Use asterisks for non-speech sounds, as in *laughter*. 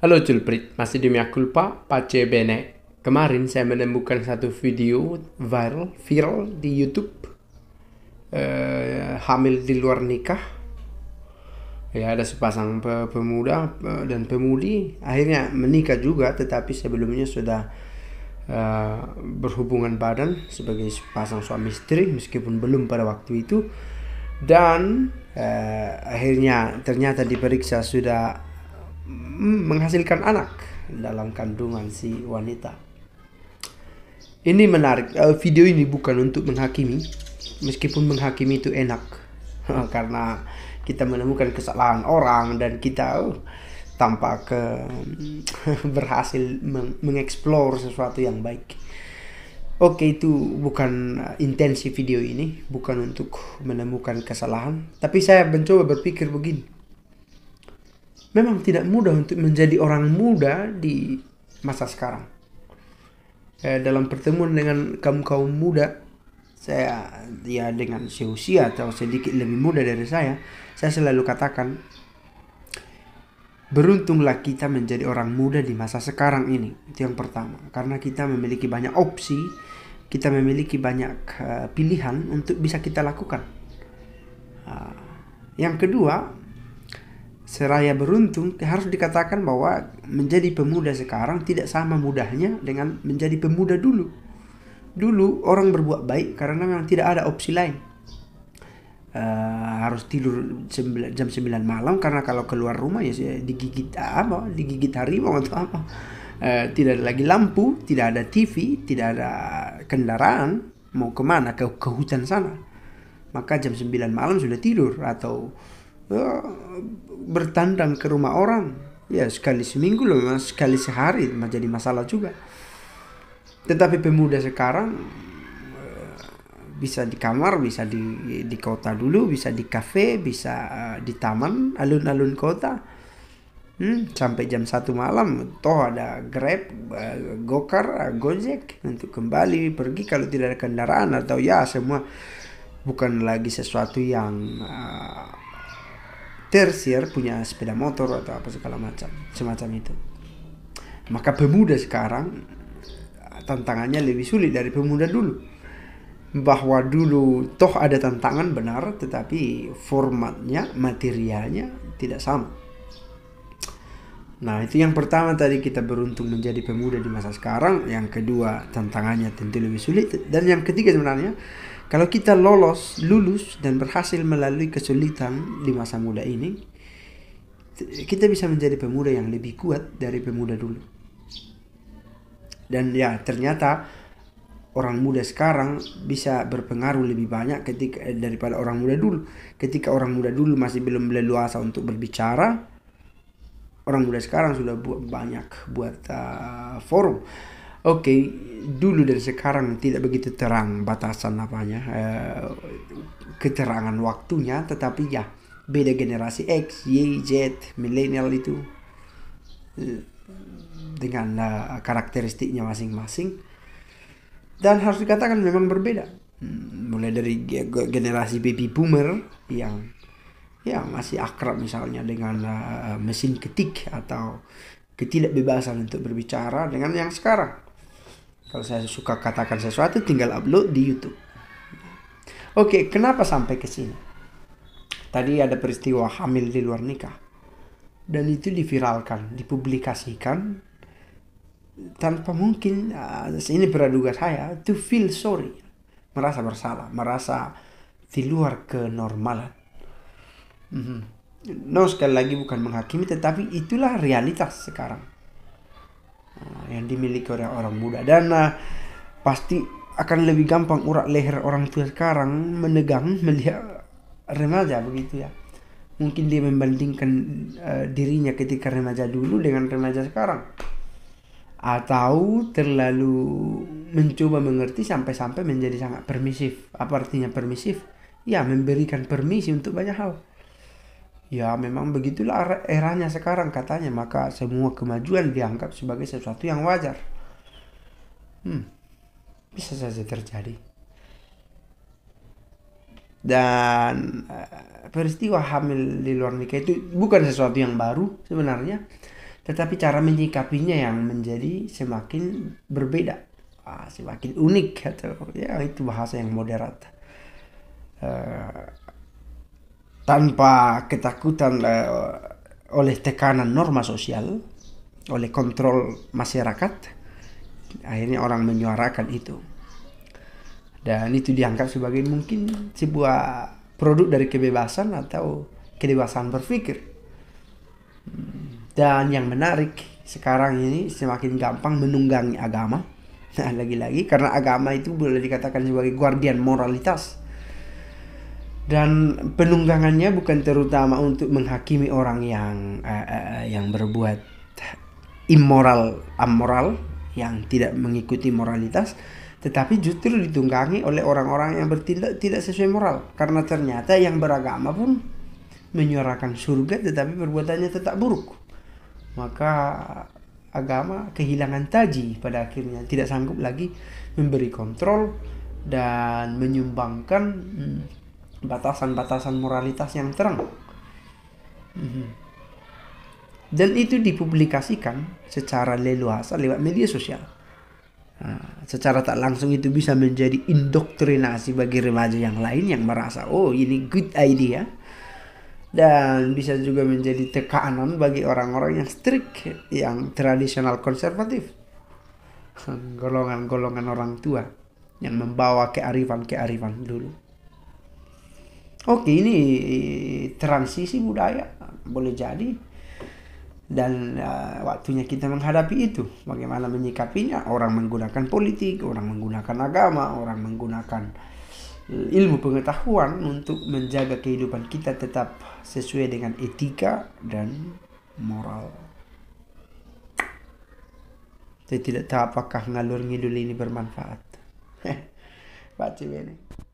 Halo Julprit, masih di Miakulpa, Pace Bene. Kemarin saya menemukan satu video viral, viral di YouTube. Eh, hamil di luar nikah ya ada sepasang pemuda dan pemudi akhirnya menikah juga tetapi sebelumnya sudah eh, berhubungan badan sebagai sepasang suami istri meskipun belum pada waktu itu dan uh, akhirnya ternyata diperiksa sudah menghasilkan anak dalam kandungan si wanita. Ini menarik. Eh, video ini bukan untuk menghakimi, meskipun menghakimi itu enak *laughs* karena kita menemukan kesalahan orang dan kita oh, tanpa ke *laughs* berhasil mengeksplor sesuatu yang baik. Oke itu bukan intensi video ini, bukan untuk menemukan kesalahan, tapi saya mencoba berpikir begini memang tidak mudah untuk menjadi orang muda di masa sekarang. Eh, dalam pertemuan dengan kaum-kaum muda, saya ya dengan seusia atau sedikit lebih muda dari saya, saya selalu katakan, beruntunglah kita menjadi orang muda di masa sekarang ini. Itu yang pertama, karena kita memiliki banyak opsi, kita memiliki banyak uh, pilihan untuk bisa kita lakukan. Uh, yang kedua, seraya beruntung harus dikatakan bahwa menjadi pemuda sekarang tidak sama mudahnya dengan menjadi pemuda dulu. Dulu orang berbuat baik karena memang tidak ada opsi lain. Uh, harus tidur jam 9 malam karena kalau keluar rumah ya digigit apa, digigit harimau atau apa. Uh, tidak ada lagi lampu, tidak ada TV, tidak ada kendaraan. Mau kemana? Ke, ke hutan sana. Maka jam 9 malam sudah tidur atau Eh, bertandang ke rumah orang ya sekali seminggu loh memang sekali sehari menjadi masalah juga tetapi pemuda sekarang eh, bisa di kamar, bisa di di kota dulu, bisa di kafe, bisa eh, di taman alun-alun kota. Hmm, sampai jam satu malam toh ada Grab, Gokar, Gojek untuk kembali pergi kalau tidak ada kendaraan atau ya semua bukan lagi sesuatu yang uh, tersier punya sepeda motor atau apa segala macam semacam itu maka pemuda sekarang tantangannya lebih sulit dari pemuda dulu bahwa dulu toh ada tantangan benar tetapi formatnya materialnya tidak sama Nah, itu yang pertama tadi kita beruntung menjadi pemuda di masa sekarang. Yang kedua, tantangannya tentu lebih sulit. Dan yang ketiga sebenarnya, kalau kita lolos, lulus, dan berhasil melalui kesulitan di masa muda ini, kita bisa menjadi pemuda yang lebih kuat dari pemuda dulu. Dan ya, ternyata orang muda sekarang bisa berpengaruh lebih banyak ketika eh, daripada orang muda dulu. Ketika orang muda dulu masih belum leluasa untuk berbicara, orang muda sekarang sudah buat banyak buat uh, forum. Oke, okay, dulu dan sekarang tidak begitu terang batasan apanya uh, keterangan waktunya, tetapi ya beda generasi X, Y, Z, milenial itu uh, dengan uh, karakteristiknya masing-masing dan harus dikatakan memang berbeda. Hmm, mulai dari generasi baby boomer yang ya masih akrab misalnya dengan uh, mesin ketik atau ketidakbebasan untuk berbicara dengan yang sekarang. Kalau saya suka katakan sesuatu tinggal upload di YouTube. Oke, kenapa sampai ke sini? Tadi ada peristiwa hamil di luar nikah. Dan itu diviralkan, dipublikasikan tanpa mungkin uh, ini praduga saya to feel sorry, merasa bersalah, merasa di luar kenormalan Mm-hmm. No sekali lagi bukan menghakimi tetapi itulah realitas sekarang eh, yang dimiliki oleh orang muda dan nah, pasti akan lebih gampang urat leher orang tua sekarang menegang *laughs* melihat remaja begitu ya mungkin dia membandingkan uh, dirinya ketika remaja dulu dengan remaja sekarang atau terlalu mencoba mengerti sampai-sampai menjadi sangat permisif apa artinya permisif ya memberikan permisi untuk banyak hal Ya memang begitulah eranya sekarang katanya, maka semua kemajuan dianggap sebagai sesuatu yang wajar. Hmm, bisa saja terjadi. Dan eh, peristiwa hamil di luar nikah itu bukan sesuatu yang baru sebenarnya, tetapi cara menyikapinya yang menjadi semakin berbeda, ah, semakin unik atau ya itu bahasa yang moderat. Eh, tanpa ketakutan eh, oleh tekanan norma sosial, oleh kontrol masyarakat, akhirnya orang menyuarakan itu. Dan itu dianggap sebagai mungkin sebuah produk dari kebebasan atau kebebasan berpikir. Dan yang menarik sekarang ini semakin gampang menunggangi agama. Nah, *laughs* lagi-lagi karena agama itu boleh dikatakan sebagai guardian moralitas dan penunggangannya bukan terutama untuk menghakimi orang yang uh, uh, yang berbuat immoral amoral yang tidak mengikuti moralitas tetapi justru ditunggangi oleh orang-orang yang bertindak tidak sesuai moral karena ternyata yang beragama pun menyuarakan surga tetapi perbuatannya tetap buruk maka agama kehilangan taji pada akhirnya tidak sanggup lagi memberi kontrol dan menyumbangkan hmm, batasan-batasan moralitas yang terang. Mhm. Dan itu dipublikasikan secara leluasa lewat media sosial. Ah, secara tak langsung itu bisa menjadi indoktrinasi bagi remaja yang lain yang merasa oh ini good idea dan bisa juga menjadi tekanan bagi orang-orang yang strict yang tradisional konservatif *laughs* golongan-golongan orang tua yang membawa kearifan-kearifan dulu. Oke, ini eh, transisi budaya boleh jadi dan uh, waktunya kita menghadapi itu. Bagaimana menyikapinya? Orang menggunakan politik, orang menggunakan agama, orang menggunakan eh, ilmu pengetahuan untuk menjaga kehidupan kita tetap sesuai dengan etika dan moral. Saya tidak tahu apakah ngalur ngidul ini bermanfaat. *laughs* Baca ini.